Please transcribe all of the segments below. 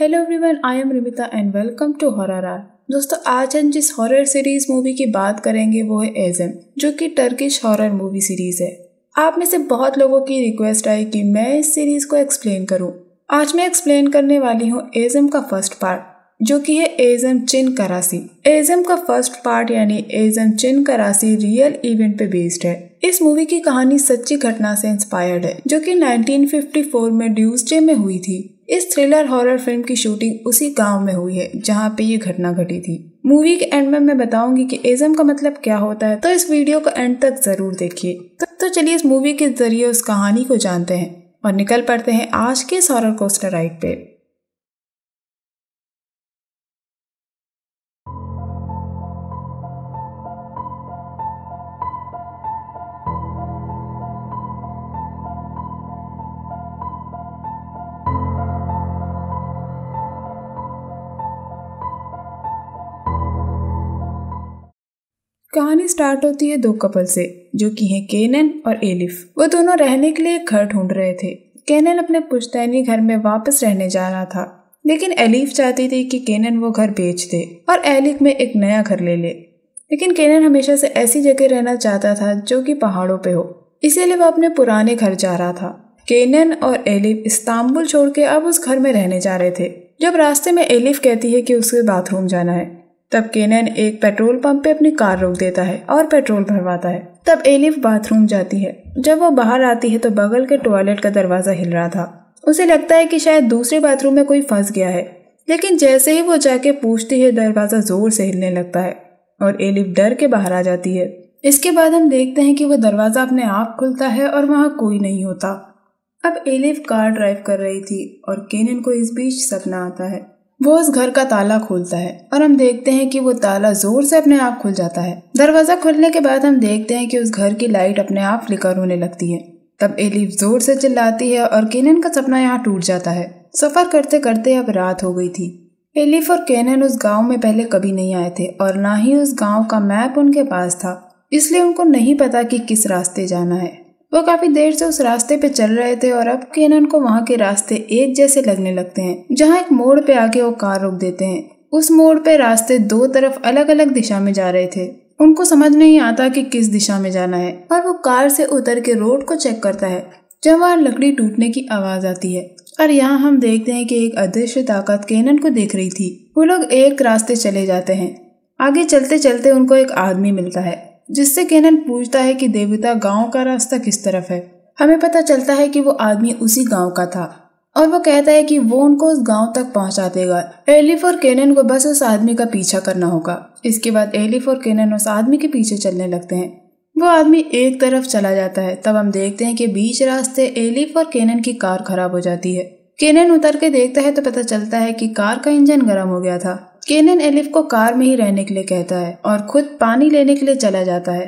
Hello everyone I am Rimita and welcome to horror आर दोस्तों आज हम जिस हॉरर सीरीज मूवी की बात करेंगे वो है एजम जो कि टर्किश हॉरर मूवी सीरीज है आप में से बहुत लोगों की रिक्वेस्ट आई कि मैं इस सीरीज को एक्सप्लेन करूं। आज मैं एक्सप्लेन करने वाली हूँ एजम का फर्स्ट पार्ट जो कि है एजम चिन करासी एजम का फर्स्ट पार्ट यानी एजम चिन करासी रियल इवेंट पे बेस्ड है इस मूवी की कहानी सच्ची घटना से इंस्पायर्ड है जो कि 1954 में ड्यूसडे में हुई थी इस थ्रिलर हॉरर फिल्म की शूटिंग उसी गांव में हुई है जहां पे ये घटना घटी थी मूवी के एंड में मैं बताऊंगी कि एजम का मतलब क्या होता है तो इस वीडियो को एंड तक जरूर देखिए तो, तो चलिए इस मूवी के जरिए उस कहानी को जानते हैं और निकल पड़ते हैं आज के सॉरर कोस्टर राइट पे कहानी स्टार्ट होती है दो कपल से जो कि हैं केनन और एलिफ वो दोनों रहने के लिए एक घर ढूंढ रहे थे केनन अपने पुश्तैनी घर में वापस रहने जा रहा था लेकिन एलिफ चाहती थी कि केनन वो घर बेच दे और एलिफ में एक नया घर ले ले लेकिन केनन हमेशा से ऐसी जगह रहना चाहता था जो कि पहाड़ों पे हो इसीलिए वह अपने पुराने घर जा रहा था केनन और एलिफ इस्तांबुल छोड़ के अब उस घर में रहने जा रहे थे जब रास्ते में एलिफ कहती है कि उसके बाथरूम जाना है तब केनन एक पेट्रोल पंप पे अपनी कार रोक देता है और पेट्रोल भरवाता है तब एलिफ बाथरूम जाती है जब वो बाहर आती है तो बगल के टॉयलेट का दरवाजा हिल रहा था उसे लगता है कि शायद दूसरे बाथरूम में कोई फंस गया है लेकिन जैसे ही वो जाके पूछती है दरवाजा जोर से हिलने लगता है और एलिफ डर के बाहर आ जाती है इसके बाद हम देखते हैं कि वह दरवाज़ा अपने आप खुलता है और वहाँ कोई नहीं होता अब एलिफ कार ड्राइव कर रही थी और केनन को इस बीच सपना आता है वो उस घर का ताला खोलता है और हम देखते हैं कि वो ताला जोर से अपने आप खुल जाता है दरवाजा खुलने के बाद हम देखते हैं कि उस घर की लाइट अपने आप फ्लिकर होने लगती है तब एलिफ जोर से चिल्लाती है और केनन का सपना यहाँ टूट जाता है सफर करते करते अब रात हो गई थी एलिफ और केनन उस गांव में पहले कभी नहीं आए थे और ना ही उस गांव का मैप उनके पास था इसलिए उनको नहीं पता कि किस रास्ते जाना है वह काफी देर से उस रास्ते पे चल रहे थे और अब केनन को वहाँ के रास्ते एक जैसे लगने लगते हैं जहाँ एक मोड़ पे आके वो कार रोक देते हैं उस मोड़ पे रास्ते दो तरफ अलग अलग दिशा में जा रहे थे उनको समझ नहीं आता कि किस दिशा में जाना है और वो कार से उतर के रोड को चेक करता है जब वहाँ लकड़ी टूटने की आवाज आती है और यहाँ हम देखते हैं कि एक अदृश्य ताकत केनन को देख रही थी वो लोग एक रास्ते चले जाते हैं आगे चलते चलते उनको एक आदमी मिलता है जिससे कैनन पूछता है कि देवता गांव का रास्ता किस तरफ है हमें पता चलता है कि वो आदमी उसी गांव का था और वो कहता है कि वो उनको उस गांव तक पहुंचा देगा एलिफ और केनन को बस उस आदमी का पीछा करना होगा इसके बाद एलिफ और केनन उस आदमी के पीछे चलने लगते हैं वो आदमी एक तरफ चला जाता है तब हम देखते हैं कि बीच रास्ते एलिफ और केनन की कार खराब हो जाती है केनन उतर के देखता है तो पता चलता है कि कार का इंजन गर्म हो गया था केनन एलिफ को कार में ही रहने के लिए कहता है और खुद पानी लेने के लिए चला जाता है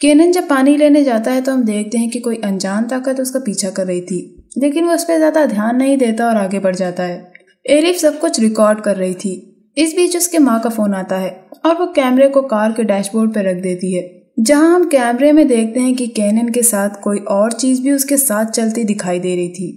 केनन जब पानी लेने जाता है तो हम देखते हैं कि कोई अनजान ताकत उसका पीछा कर रही थी लेकिन वो उस पर ज़्यादा ध्यान नहीं देता और आगे बढ़ जाता है एलिफ सब कुछ रिकॉर्ड कर रही थी इस बीच उसके माँ का फ़ोन आता है और वो कैमरे को कार के डैशबोर्ड पर रख देती है जहाँ हम कैमरे में देखते हैं कि कैनन के साथ कोई और चीज़ भी उसके साथ चलती दिखाई दे रही थी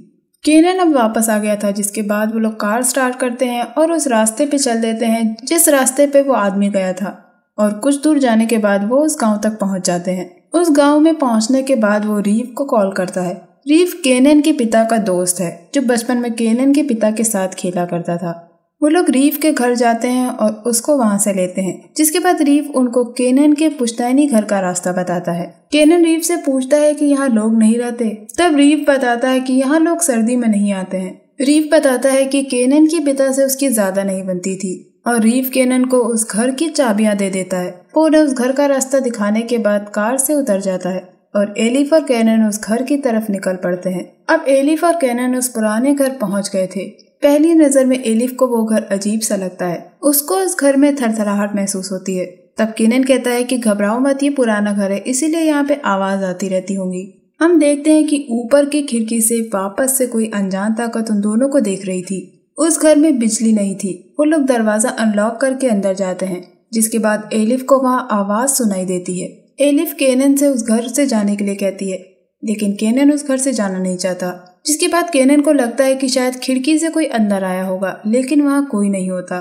केनन अब वापस आ गया था जिसके बाद वो लोग कार स्टार्ट करते हैं और उस रास्ते पे चल देते हैं जिस रास्ते पे वो आदमी गया था और कुछ दूर जाने के बाद वो उस गांव तक पहुंच जाते हैं उस गांव में पहुंचने के बाद वो रीव को कॉल करता है रीव केनन के पिता का दोस्त है जो बचपन में केनन के पिता के साथ खेला करता था वो लोग रीफ के घर जाते हैं और उसको वहां से लेते हैं जिसके बाद रीफ उनको केनन के पुश्तैनी घर का रास्ता बताता है केनन रीफ से पूछता है कि यहाँ लोग नहीं रहते तब रीफ बताता है कि यहाँ लोग सर्दी में नहीं आते हैं रीफ बताता है कि केनन की पिता से उसकी ज्यादा नहीं बनती थी और रीफ केनन को उस घर की चाबियां दे देता है वो उन्हें उस घर का रास्ता दिखाने के बाद कार से उतर जाता है और एलिफ और कैनन उस घर की तरफ निकल पड़ते हैं अब एलिफ और कैनन उस पुराने घर पहुंच गए थे पहली नज़र में एलिफ को वो घर अजीब सा लगता है उसको उस घर में थरथराहट महसूस होती है तब किनन कहता है कि घबराओ मत ये पुराना घर है इसीलिए यहाँ पे आवाज़ आती रहती होंगी हम देखते हैं कि ऊपर की खिड़की से वापस से कोई अनजान ताकत उन दोनों को देख रही थी उस घर में बिजली नहीं थी वो लोग दरवाज़ा अनलॉक करके अंदर जाते हैं जिसके बाद एलिफ को वहाँ आवाज़ सुनाई देती है एलिफ केनन से उस घर से जाने के लिए कहती है लेकिन केनन उस घर से जाना नहीं चाहता जिसके बाद कैनन को लगता है कि शायद खिड़की से कोई अंदर आया होगा लेकिन वहाँ कोई नहीं होता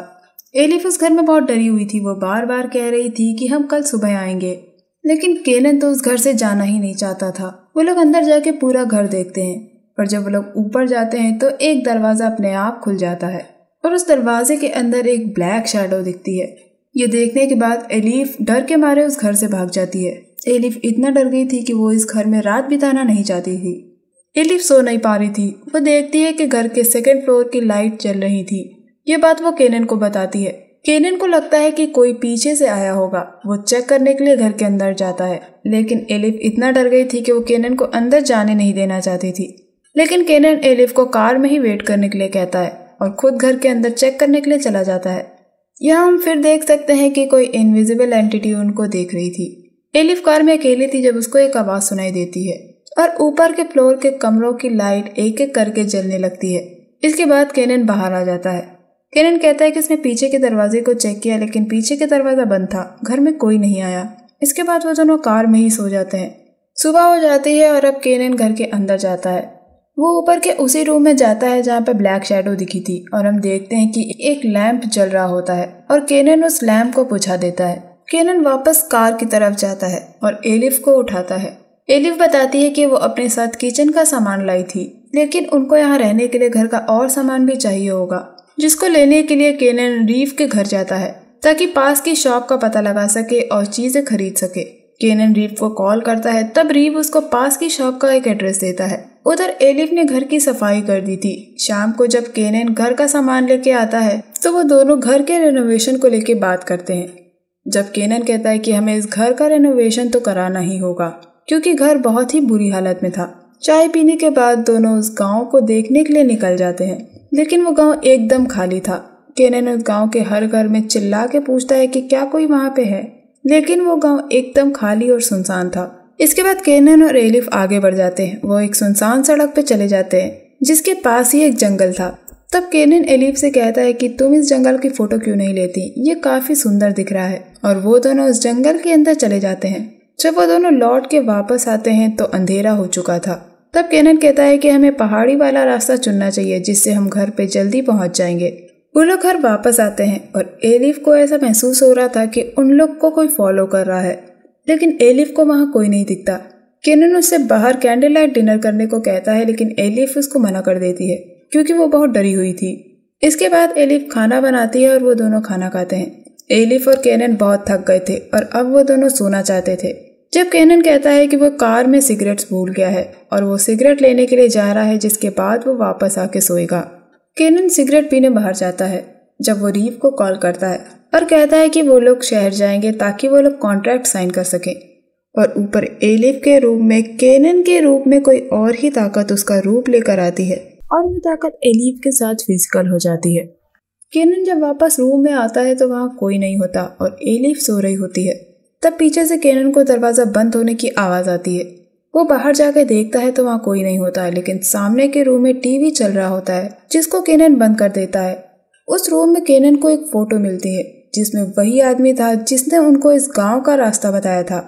एलिफ उस घर में बहुत डरी हुई थी वो बार बार कह रही थी कि हम कल सुबह आएंगे लेकिन केनन तो उस घर से जाना ही नहीं चाहता था वो लोग अंदर जाके पूरा घर देखते हैं पर जब वो लोग ऊपर जाते हैं तो एक दरवाज़ा अपने आप खुल जाता है और उस दरवाजे के अंदर एक ब्लैक शेडो दिखती है ये देखने के बाद एलिफ डर के मारे उस घर से भाग जाती है एलिफ इतना डर गई थी कि वो इस घर में रात बिताना नहीं चाहती थी एलिफ सो नहीं पा रही थी वो देखती है कि घर के सेकेंड फ्लोर की लाइट चल रही थी ये बात वो केनन को बताती है केनन को लगता है कि कोई पीछे से आया होगा वो चेक करने के लिए घर के अंदर जाता है लेकिन एलिफ इतना डर गई थी कि वो केनन को अंदर जाने नहीं देना चाहती थी लेकिन केनन एलिफ को कार में ही वेट करने के लिए कहता है और खुद घर के अंदर चेक करने के लिए चला जाता है यहाँ हम फिर देख सकते हैं कि कोई इनविजिबल एंटिटी उनको देख रही थी एलिफ कार में अकेली थी जब उसको एक आवाज़ सुनाई देती है और ऊपर के फ्लोर के कमरों की लाइट एक एक करके जलने लगती है इसके बाद केनन बाहर आ जाता है केनन कहता है कि उसने पीछे के दरवाजे को चेक किया लेकिन पीछे के दरवाजा बंद था घर में कोई नहीं आया इसके बाद वो दोनों कार में ही सो जाते हैं सुबह हो जाती है और अब केनन घर के अंदर जाता है वो ऊपर के उसी रूम में जाता है जहाँ पे ब्लैक शेडो दिखी थी और हम देखते हैं कि एक लैंप जल रहा होता है और केनन उस लैंप को पुछा देता है केनन वापस कार की तरफ जाता है और एलिफ को उठाता है एलिफ बताती है कि वो अपने साथ किचन का सामान लाई थी लेकिन उनको यहाँ रहने के लिए घर का और सामान भी चाहिए होगा जिसको लेने के लिए केनन रीफ के घर जाता है ताकि पास की शॉप का पता लगा सके और चीज़ें खरीद सके केनन रीफ को कॉल करता है तब रीफ उसको पास की शॉप का एक एड्रेस देता है उधर एलिफ ने घर की सफाई कर दी थी शाम को जब केनन घर का सामान लेके आता है तो वो दोनों घर के रेनोवेशन को लेके बात करते हैं जब केनन कहता है कि हमें इस घर का रेनोवेशन तो कराना ही होगा क्योंकि घर बहुत ही बुरी हालत में था चाय पीने के बाद दोनों उस गांव को देखने के लिए निकल जाते हैं लेकिन वो गांव एकदम खाली था केनन उस गांव के हर घर में चिल्ला के पूछता है कि क्या कोई वहां पे है लेकिन वो गांव एकदम खाली और सुनसान था इसके बाद केनन और एलिफ आगे बढ़ जाते हैं वो एक सुनसान सड़क पे चले जाते हैं जिसके पास ही एक जंगल था तब केनन एलिफ से कहता है कि तुम इस जंगल की फोटो क्यों नहीं लेती ये काफी सुंदर दिख रहा है और वो दोनों उस जंगल के अंदर चले जाते हैं जब वो दोनों लौट के वापस आते हैं तो अंधेरा हो चुका था तब केनन कहता है कि हमें पहाड़ी वाला रास्ता चुनना चाहिए जिससे हम घर पे जल्दी पहुंच जाएंगे वो लोग घर वापस आते हैं और एलिफ को ऐसा महसूस हो रहा था कि उन लोग को कोई फॉलो कर रहा है लेकिन एलिफ को वहाँ कोई नहीं दिखता केनन उससे बाहर कैंडल लाइट डिनर करने को कहता है लेकिन एलिफ उसको मना कर देती है क्योंकि वो बहुत डरी हुई थी इसके बाद एलिफ खाना बनाती है और वो दोनों खाना खाते हैं एलिफ और केनन बहुत थक गए थे और अब वो दोनों सोना चाहते थे जब कैनन कहता है कि वो कार में सिगरेट्स भूल गया है और वो सिगरेट लेने के लिए जा रहा है जिसके बाद वो वापस आके सोएगा कैनन सिगरेट पीने बाहर जाता है जब वो रीव को कॉल करता है और कहता है कि वो लोग शहर जाएंगे ताकि वो लोग कॉन्ट्रैक्ट साइन कर सकें और ऊपर एलिफ के रूप में कैनन के रूप में कोई और ही ताकत उसका रूप लेकर आती है और वो ताकत एलिफ के साथ फिजिकल हो जाती है कैनन जब वापस रूम में आता है तो वहाँ कोई नहीं होता और एलिफ सो रही होती है तब पीछे से केनन को दरवाज़ा बंद होने की आवाज़ आती है वो बाहर जाके देखता है तो वहाँ कोई नहीं होता है लेकिन सामने के रूम में टीवी चल रहा होता है जिसको केनन बंद कर देता है उस रूम में केनन को एक फ़ोटो मिलती है जिसमें वही आदमी था जिसने उनको इस गांव का रास्ता बताया था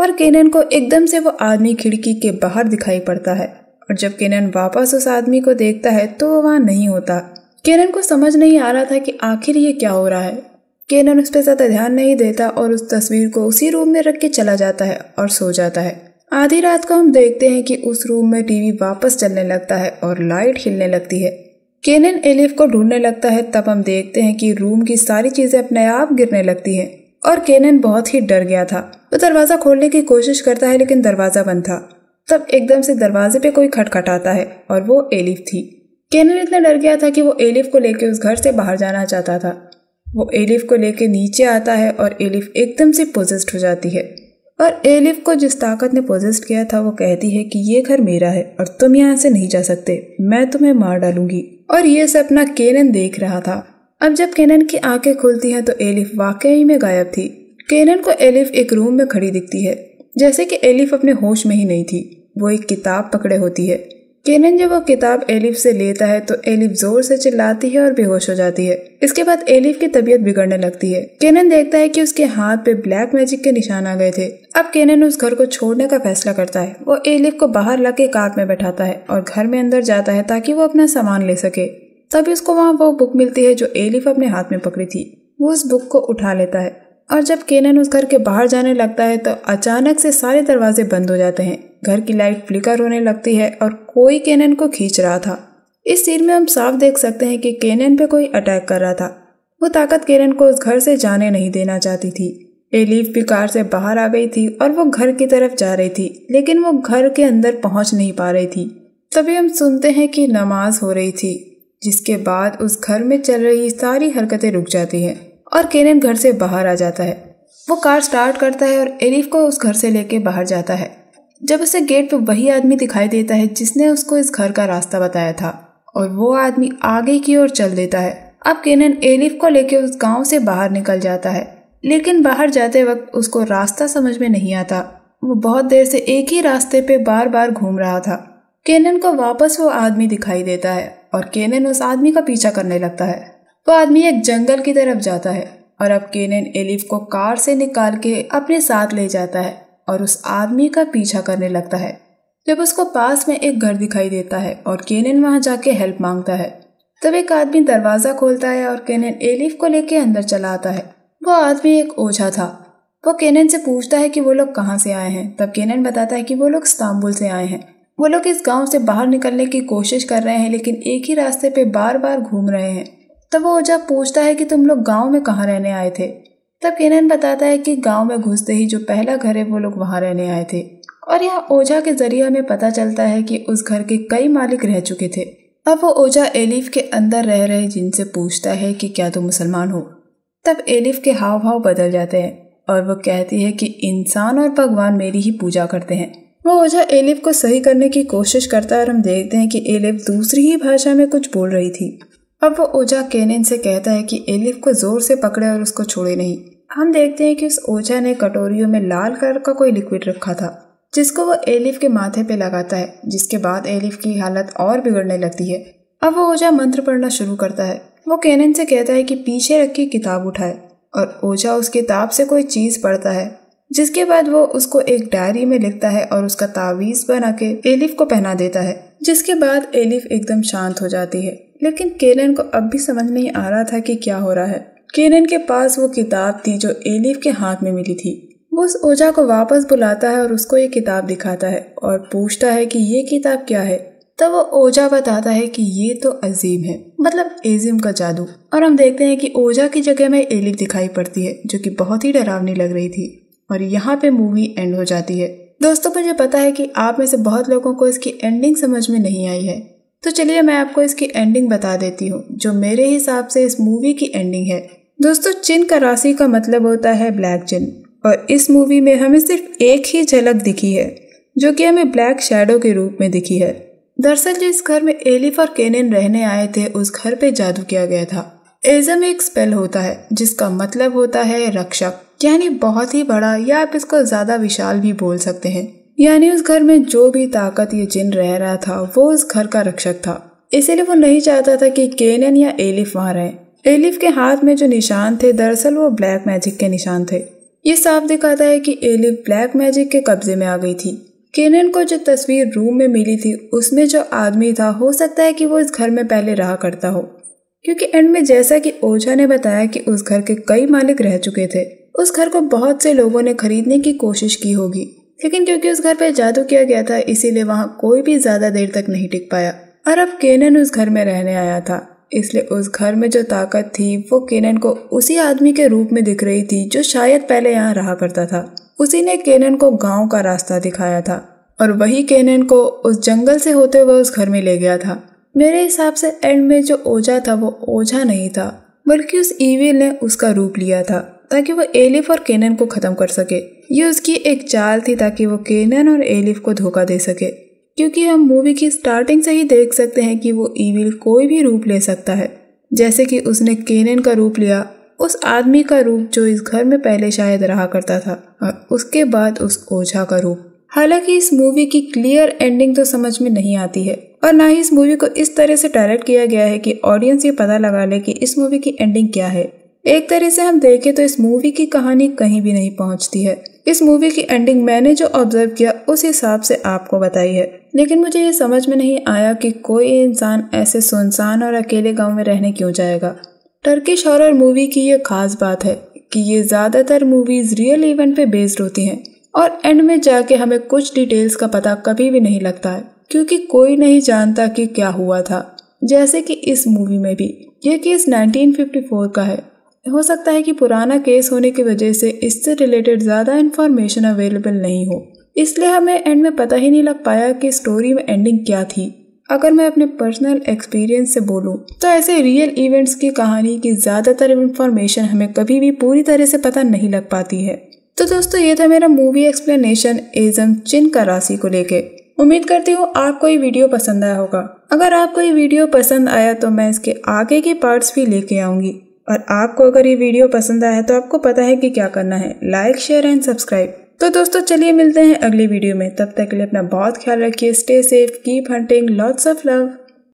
और केनन को एकदम से वो आदमी खिड़की के बाहर दिखाई पड़ता है और जब केनन वापस उस आदमी को देखता है तो वो वहाँ नहीं होता केनन को समझ नहीं आ रहा था कि आखिर ये क्या हो रहा है केनन उस पर ज़्यादा ध्यान नहीं देता और उस तस्वीर को उसी रूम में रख के चला जाता है और सो जाता है आधी रात को हम देखते हैं कि उस रूम में टीवी वापस चलने लगता है और लाइट हिलने लगती है केनन एलिफ को ढूंढने लगता है तब हम देखते हैं कि रूम की सारी चीज़ें अपने आप गिरने लगती हैं और केनन बहुत ही डर गया था वो दरवाज़ा खोलने की कोशिश करता है लेकिन दरवाज़ा बंद था तब एकदम से दरवाजे पे कोई खटखटाता है और वो एलिफ थी केनन इतना डर गया था कि वो एलिफ को लेकर उस घर से बाहर जाना चाहता था वो एलिफ को लेके नीचे आता है और एलिफ एकदम से पोजेस्ट हो जाती है और एलिफ को जिस ताकत ने पोजेस्ट किया था वो कहती है कि ये घर मेरा है और तुम यहाँ से नहीं जा सकते मैं तुम्हें मार डालूंगी और ये सपना केनन देख रहा था अब जब केनन की आंखें खुलती हैं तो एलिफ वाकई में गायब थी केनन को एलिफ एक रूम में खड़ी दिखती है जैसे कि एलिफ अपने होश में ही नहीं थी वो एक किताब पकड़े होती है केनन जब वो किताब एलिफ से लेता है तो एलिफ जोर से चिल्लाती है और बेहोश हो जाती है इसके बाद एलिफ की तबीयत बिगड़ने लगती है केनन देखता है कि उसके हाथ पे ब्लैक मैजिक के निशान आ गए थे अब केनन उस घर को छोड़ने का फैसला करता है वो एलिफ को बाहर ला के काक में बैठाता है और घर में अंदर जाता है ताकि वो अपना सामान ले सके तभी उसको वहाँ वो बुक मिलती है जो एलिफ अपने हाथ में पकड़ी थी वो उस बुक को उठा लेता है और जब केनन उस घर के बाहर जाने लगता है तो अचानक से सारे दरवाजे बंद हो जाते हैं घर की लाइट फ्लिकर होने लगती है और कोई केनन को खींच रहा था इस सीन में हम साफ देख सकते हैं कि केनन पे कोई अटैक कर रहा था वो ताकत केनन को उस घर से जाने नहीं देना चाहती थी एलीफ भी कार से बाहर आ गई थी और वो घर की तरफ जा रही थी लेकिन वो घर के अंदर पहुंच नहीं पा रही थी तभी हम सुनते हैं कि नमाज हो रही थी जिसके बाद उस घर में चल रही सारी हरकतें रुक जाती हैं और केनन घर से बाहर आ जाता है वो कार स्टार्ट करता है और एरिफ को उस घर से लेके बाहर जाता है जब उसे गेट पर वही आदमी दिखाई देता है जिसने उसको इस घर का रास्ता बताया था और वो आदमी आगे की ओर चल देता है अब केनन एलिफ को लेके उस गांव से बाहर निकल जाता है लेकिन बाहर जाते वक्त उसको रास्ता समझ में नहीं आता वो बहुत देर से एक ही रास्ते पे बार बार घूम रहा था केनन को वापस वो आदमी दिखाई देता है और केनन उस आदमी का पीछा करने लगता है वो आदमी एक जंगल की तरफ जाता है और अब केनन एलिफ को कार से निकाल के अपने साथ ले जाता है और उस आदमी का पीछा करने लगता है जब उसको पास में एक घर दिखाई देता है और केनन वहां जाके हेल्प मांगता है तब एक आदमी दरवाजा खोलता है और केनन एलिफ को लेके अंदर चला आता है वो आदमी एक ओझा था वो केनन से पूछता है कि वो लोग कहाँ से आए हैं तब केनन बताता है कि वो लोग इस्तांबुल से आए हैं वो लोग इस गांव से बाहर निकलने की कोशिश कर रहे हैं लेकिन एक ही रास्ते पे बार बार घूम रहे हैं तब वो जब पूछता है कि तुम लोग गांव में कहाँ रहने आए थे तब केनन बताता है कि गांव में घुसते ही जो पहला घर है वो लोग वहाँ रहने आए थे और यह ओझा के जरिए हमें पता चलता है कि उस घर के कई मालिक रह चुके थे अब वो ओझा एलिफ के अंदर रह रहे जिनसे पूछता है कि क्या तुम मुसलमान हो तब एलिफ के हाव भाव बदल जाते हैं और वो कहती है कि इंसान और भगवान मेरी ही पूजा करते हैं वो ओझा एलिफ को सही करने की कोशिश करता है और हम देखते हैं कि एलिफ दूसरी ही भाषा में कुछ बोल रही थी अब वो ओझा केनिन से कहता है कि एलिफ को जोर से पकड़े और उसको छोड़े नहीं हम देखते हैं कि उस ओझा ने कटोरियों में लाल कलर का कोई लिक्विड रखा था जिसको वो एलिफ के माथे पे लगाता है जिसके बाद एलिफ की हालत और बिगड़ने लगती है अब वो ओझा मंत्र पढ़ना शुरू करता है वो कैनन से कहता है कि पीछे रखी किताब उठाए और ओझा उस किताब से कोई चीज़ पढ़ता है जिसके बाद वो उसको एक डायरी में लिखता है और उसका तावीज़ बना के एलिफ को पहना देता है जिसके बाद एलिफ एकदम शांत हो जाती है लेकिन केलन को अब भी समझ नहीं आ रहा था कि क्या हो रहा है केलन के पास वो किताब थी जो एलिफ के हाथ में मिली थी वो उस ओजा को वापस बुलाता है और उसको ये किताब दिखाता है और पूछता है कि ये किताब क्या है तब वो ओजा बताता है कि ये तो अजीम है मतलब एजिम का जादू और हम देखते हैं कि ओजा की जगह में एलिफ दिखाई पड़ती है जो कि बहुत ही डरावनी लग रही थी और यहाँ पे मूवी एंड हो जाती है दोस्तों मुझे पता है कि आप में से बहुत लोगों को इसकी एंडिंग समझ में नहीं आई है तो चलिए मैं आपको इसकी एंडिंग बता देती हूँ जो मेरे हिसाब से इस मूवी की एंडिंग है दोस्तों चिन का राशि का मतलब होता है ब्लैक चिन और इस मूवी में हमें सिर्फ एक ही झलक दिखी है जो कि हमें ब्लैक शेडो के रूप में दिखी है दरअसल जिस घर में एलिफ और केनेन रहने आए थे उस घर पे जादू किया गया था एजम एक स्पेल होता है जिसका मतलब होता है रक्षक यानी बहुत ही बड़ा या आप इसको ज़्यादा विशाल भी बोल सकते हैं यानी उस घर में जो भी ताकत ये जिन रह रहा था वो उस घर का रक्षक था इसीलिए वो नहीं चाहता था कि केनन या एलिफ वहाँ रहे एलिफ के हाथ में जो निशान थे दरअसल वो ब्लैक मैजिक के निशान थे ये साफ दिखाता है कि एलिफ ब्लैक मैजिक के कब्जे में आ गई थी केनन को जो तस्वीर रूम में मिली थी उसमें जो आदमी था हो सकता है कि वो इस घर में पहले रहा करता हो क्योंकि एंड में जैसा कि ओझा ने बताया कि उस घर के कई मालिक रह चुके थे उस घर को बहुत से लोगों ने खरीदने की कोशिश की होगी लेकिन क्योंकि उस घर पर जादू किया गया था इसीलिए वहाँ कोई भी ज्यादा देर तक नहीं टिक पाया और अब केनन उस घर में रहने आया था इसलिए उस घर में जो ताकत थी वो केनन को उसी आदमी के रूप में दिख रही थी जो शायद पहले यहाँ रहा करता था उसी ने केनन को गांव का रास्ता दिखाया था और वही केनन को उस जंगल से होते हुए उस घर में ले गया था मेरे हिसाब से एंड में जो ओझा था वो ओझा नहीं था बल्कि उस ईविल ने उसका रूप लिया था ताकि वो एलिफ और केनन को ख़त्म कर सके ये उसकी एक चाल थी ताकि वो केनन और एलिफ को धोखा दे सके क्योंकि हम मूवी की स्टार्टिंग से ही देख सकते हैं कि वो ईविल कोई भी रूप ले सकता है जैसे कि उसने केनन का रूप लिया उस आदमी का रूप जो इस घर में पहले शायद रहा करता था और उसके बाद उस ओझा का रूप हालांकि इस मूवी की क्लियर एंडिंग तो समझ में नहीं आती है और ना ही इस मूवी को इस तरह से डायरेक्ट किया गया है कि ऑडियंस ये पता लगा ले कि इस मूवी की एंडिंग क्या है एक तरह से हम देखें तो इस मूवी की कहानी कहीं भी नहीं पहुंचती है इस मूवी की एंडिंग मैंने जो ऑब्जर्व किया उस हिसाब से आपको बताई है लेकिन मुझे ये समझ में नहीं आया कि कोई इंसान ऐसे सुनसान और अकेले गांव में रहने क्यों जाएगा टर्किश हॉरर मूवी की ये खास बात है कि ये ज़्यादातर मूवीज़ रियल इवेंट पे बेस्ड होती हैं और एंड में जाके हमें कुछ डिटेल्स का पता कभी भी नहीं लगता है क्योंकि कोई नहीं जानता कि क्या हुआ था जैसे कि इस मूवी में भी ये केस 1954 का है हो सकता है कि पुराना केस होने की वजह से इससे रिलेटेड ज़्यादा इन्फॉर्मेशन अवेलेबल नहीं हो इसलिए हमें एंड में पता ही नहीं लग पाया कि स्टोरी में एंडिंग क्या थी अगर मैं अपने पर्सनल एक्सपीरियंस से बोलूँ तो ऐसे रियल इवेंट्स की कहानी की ज़्यादातर इन्फॉर्मेशन हमें कभी भी पूरी तरह से पता नहीं लग पाती है तो दोस्तों ये था मेरा मूवी एक्सप्लेनेशन एजम चिन का राशि को लेके उम्मीद करती हूँ आपको ये वीडियो पसंद आया होगा अगर आपको ये वीडियो पसंद आया तो मैं इसके आगे के पार्ट्स भी लेके आऊँगी और आपको अगर ये वीडियो पसंद आया तो आपको पता है कि क्या करना है लाइक शेयर एंड सब्सक्राइब तो दोस्तों चलिए मिलते हैं अगली वीडियो में तब तक के लिए अपना बहुत ख्याल रखिए stay safe keep hunting lots of love